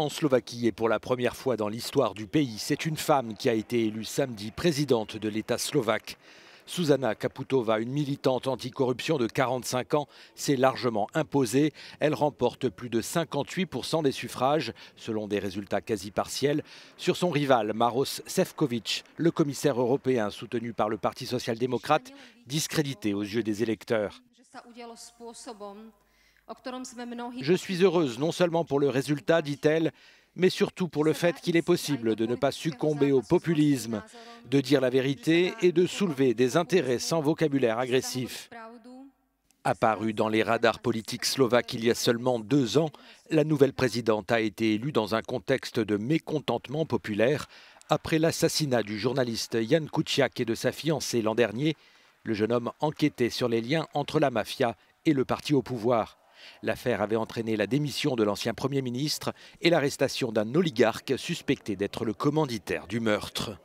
en Slovaquie et pour la première fois dans l'histoire du pays, c'est une femme qui a été élue samedi présidente de l'État slovaque. Susanna Kaputova, une militante anticorruption de 45 ans, s'est largement imposée. Elle remporte plus de 58% des suffrages, selon des résultats quasi partiels, sur son rival Maros Sefcovic, le commissaire européen soutenu par le Parti social-démocrate, discrédité aux yeux des électeurs. Je suis heureuse non seulement pour le résultat, dit-elle, mais surtout pour le fait qu'il est possible de ne pas succomber au populisme, de dire la vérité et de soulever des intérêts sans vocabulaire agressif. Apparue dans les radars politiques slovaques il y a seulement deux ans, la nouvelle présidente a été élue dans un contexte de mécontentement populaire après l'assassinat du journaliste Jan Kuciak et de sa fiancée l'an dernier, le jeune homme enquêtait sur les liens entre la mafia et le parti au pouvoir. L'affaire avait entraîné la démission de l'ancien Premier ministre et l'arrestation d'un oligarque suspecté d'être le commanditaire du meurtre.